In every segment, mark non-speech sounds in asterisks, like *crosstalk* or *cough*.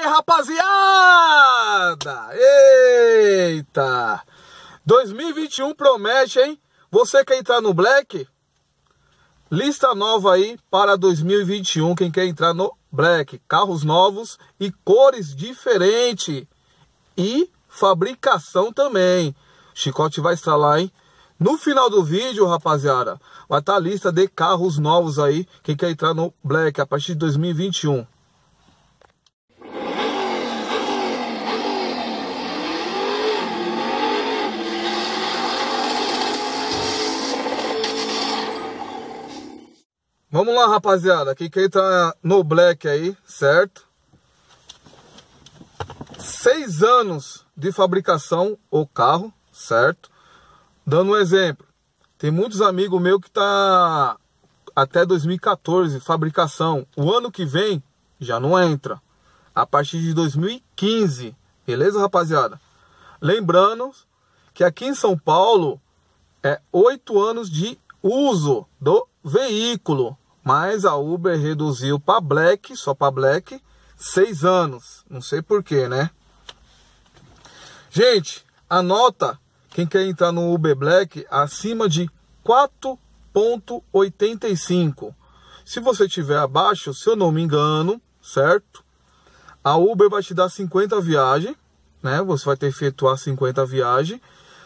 aí, rapaziada! Eita! 2021 promete, hein? Você quer entrar no Black? Lista nova aí para 2021, quem quer entrar no Black. Carros novos e cores diferentes. E fabricação também. O chicote vai lá, hein? No final do vídeo, rapaziada, vai estar tá a lista de carros novos aí, quem quer entrar no Black a partir de 2021. Vamos lá, rapaziada. Aqui quem tá no black aí, certo? Seis anos de fabricação o carro, certo? Dando um exemplo. Tem muitos amigos meus que tá até 2014, fabricação. O ano que vem já não entra. A partir de 2015, beleza, rapaziada? Lembrando que aqui em São Paulo é oito anos de uso do veículo mas a Uber reduziu para Black, só para Black, seis anos. Não sei porquê, né? Gente, anota quem quer entrar no Uber Black acima de 4,85. Se você tiver abaixo, se eu não me engano, certo? A Uber vai te dar 50 viagens, né? Você vai ter que efetuar 50 viagens.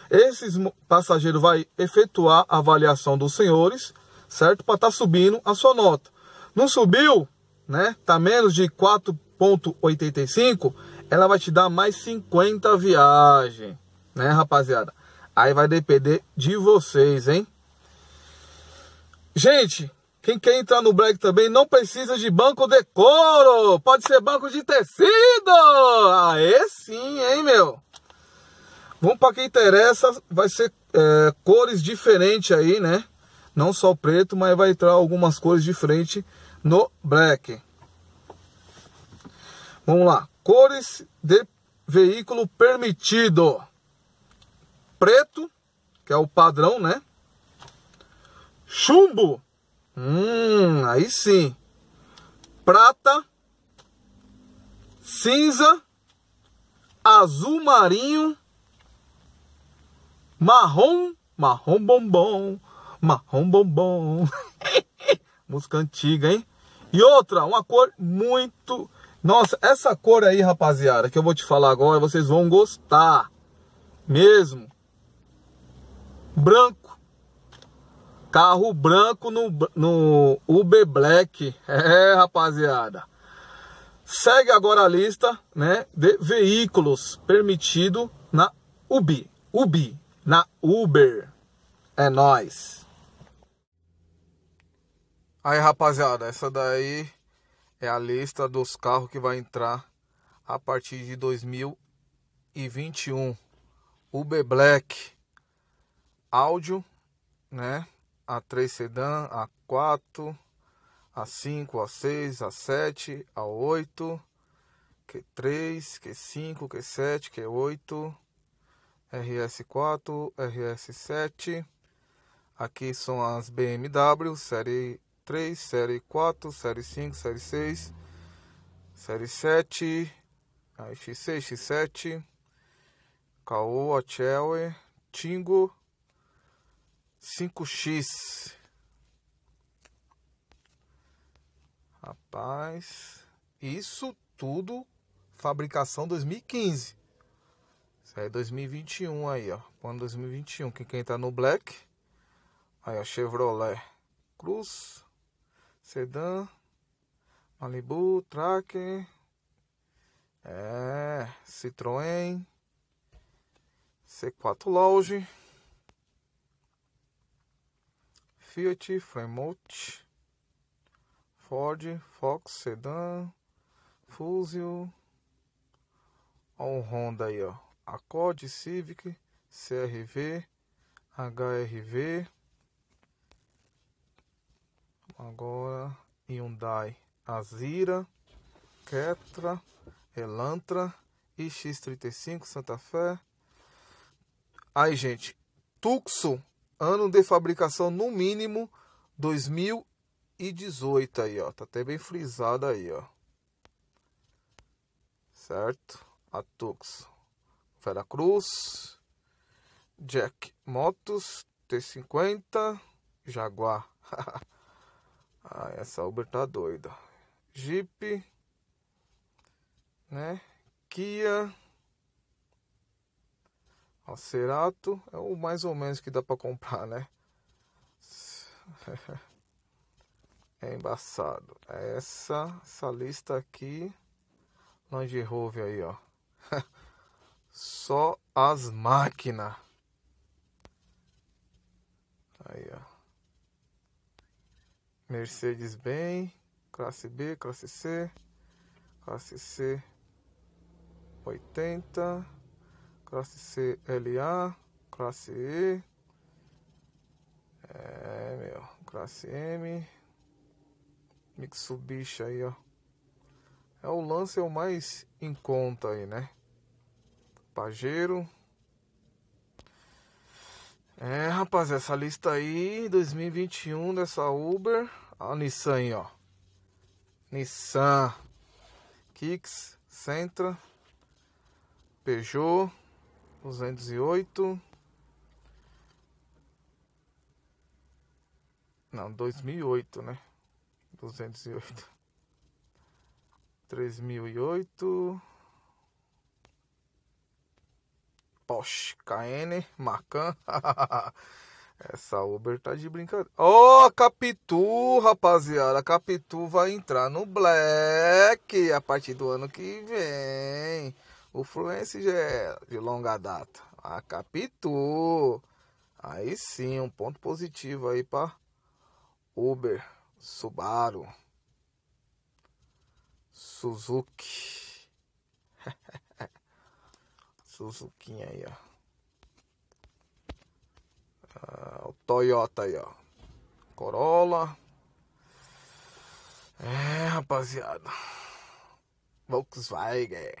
Esses passageiros vai efetuar a avaliação dos senhores certo? Para estar tá subindo a sua nota. Não subiu, né? Tá menos de 4.85, ela vai te dar mais 50 viagem, né, rapaziada? Aí vai depender de vocês, hein? Gente, quem quer entrar no Black também não precisa de banco de couro, pode ser banco de tecido. Aê sim, hein, meu? Vamos para quem interessa, vai ser é, cores diferentes aí, né? Não só preto, mas vai entrar algumas cores de frente no black. Vamos lá. Cores de veículo permitido. Preto, que é o padrão, né? Chumbo. Hum, aí sim. Prata. Cinza. Azul marinho. Marrom. Marrom bombom marrom bombom. *laughs* Música antiga, hein? E outra, uma cor muito... Nossa, essa cor aí, rapaziada, que eu vou te falar agora, vocês vão gostar. Mesmo. Branco. Carro branco no, no Uber Black. *laughs* É, rapaziada. Segue agora a lista né, de veículos permitido na UBI. UBI. Na Uber. É nós. Aí, rapaziada, essa daí é a lista dos carros que vai entrar a partir de 2021. Uber Black, áudio, né? A 3 Sedan, a 4, a 5, a 6, a 7, a 8, Q3, Q5, Q7, Q8, RS4, RS7. Aqui são as BMW série 3, série 4, série 5, série 6, série 7, aí X6, X7, Caoa, Chewe, Tingo, 5X. Rapaz, isso tudo fabricação 2015. Isso aí é 2021 aí, ó. Quando 2021, que quem tá no black. Aí, ó, Chevrolet Cruz sedan, Malibu, Tracker, é, Citroën, C4 Lounge, Fiat, Fremont, Ford, Fox, Sedan, Fusio, Olha um Honda aí, ó, Accord, Civic, CRV, HRV, Agora Hyundai Azira, Ketra, Elantra e X35 Santa Fé. Aí, gente, Tucson, ano de fabricação no mínimo 2018 aí, ó. Tá até bem frisado aí, ó. Certo? A Tucson. Veracruz, Jack Motos, T50, Jaguar. *laughs* Ah, essa Uber tá doida. Jeep, né? Kia. Ó, Cerato é o mais ou menos que dá para comprar, né? *laughs* É embaçado. Essa, essa lista aqui, Lange Rover aí, ó. *laughs* Só as máquinas. Aí, ó. Mercedes bem, classe B, classe C, classe C 80, classe C LA, classe E, é meu, classe M, Mitsubishi aí ó, é o lance é o mais em conta aí né, Pajero é, rapaz, essa lista aí, 2021 dessa Uber. a Nissan aí, ó. Nissan, Kicks, Sentra, Peugeot 208. Não, 2008, né? 208. 3008. Porsche Cayenne, Macan. *laughs* Essa Uber tá de brincadeira. Ô, oh, Capitu, rapaziada. Capitu vai entrar no Black a partir do ano que vem. O Fluence já é de longa data. A Capitu. Aí sim, um ponto positivo aí para Uber, Subaru, Suzuki. *laughs* Suzuki aí, ó. Ah, o Toyota aí, ó. Corolla. É, rapaziada. Volkswagen.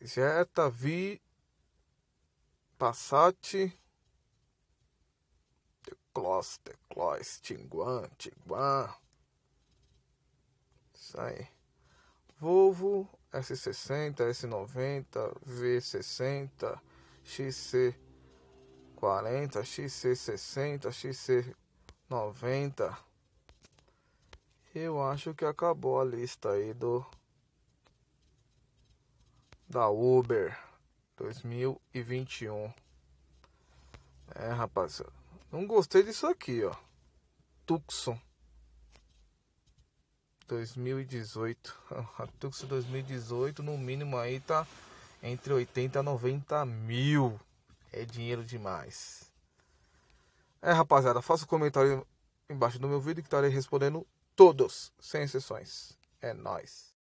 Jetta, Vi. Passat. Teclos, Teclos, Tinguan, Tinguan. Isso aí. Volvo, S60, S90, V60, XC40, XC60, XC90. Eu acho que acabou a lista aí do da Uber 2021. É, rapaziada. Não gostei disso aqui, ó. Tucson. 2018. A Tux 2018 no mínimo aí tá entre 80 a 90 mil. É dinheiro demais. É rapaziada, faça um comentário embaixo do meu vídeo que estarei respondendo todos, sem exceções. É nóis.